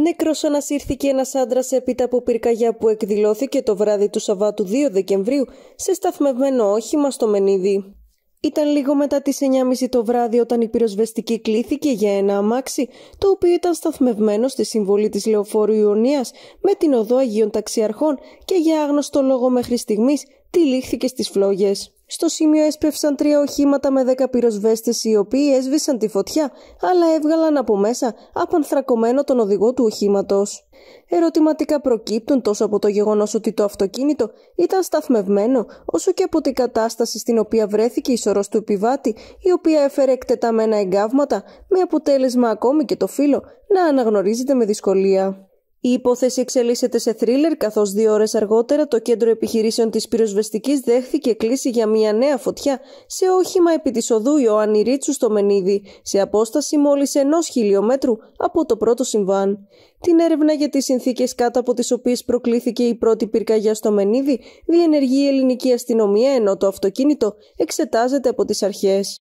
Νεκρός ανασύρθηκε ένας άντρας έπειτα από πυρκαγιά που εκδηλώθηκε το βράδυ του Σαββάτου 2 Δεκεμβρίου σε σταθμευμένο όχημα στο Μενίδη. Ήταν λίγο μετά τις 9.30 το βράδυ όταν η πυροσβεστική κλήθηκε για ένα αμάξι το οποίο ήταν σταθμευμένο στη συμβολή της Λεωφόρου Ιωνίας με την οδό Αγίων Ταξιαρχών και για άγνωστο λόγο μέχρι στιγμής τυλίχθηκε στις φλόγες. Στο σημείο έσπευσαν τρία οχήματα με δέκα πυροσβέστες οι οποίοι έσβησαν τη φωτιά αλλά έβγαλαν από μέσα απανθρακωμένο τον οδηγό του οχήματος. Ερωτηματικά προκύπτουν τόσο από το γεγονός ότι το αυτοκίνητο ήταν σταθμευμένο όσο και από την κατάσταση στην οποία βρέθηκε η σωρός του επιβάτη η οποία έφερε εκτεταμένα εγκάβματα με αποτέλεσμα ακόμη και το φύλλο να αναγνωρίζεται με δυσκολία. Η υπόθεση εξελίσσεται σε θρίλερ, καθώς δύο ώρες αργότερα το κέντρο επιχειρήσεων της πυροσβεστικής δέχθηκε κλίση για μια νέα φωτιά σε όχημα επί της οδού Ιωάννη Ρίτσου στο Μενίδη, σε απόσταση μόλις ενός χιλιόμετρου από το πρώτο συμβάν. Την έρευνα για τις συνθήκες κάτω από τις οποίες προκλήθηκε η πρώτη πυρκαγιά στο Μενίδη διενεργεί η ελληνική αστυνομία ενώ το αυτοκίνητο εξετάζεται από τις αρχές.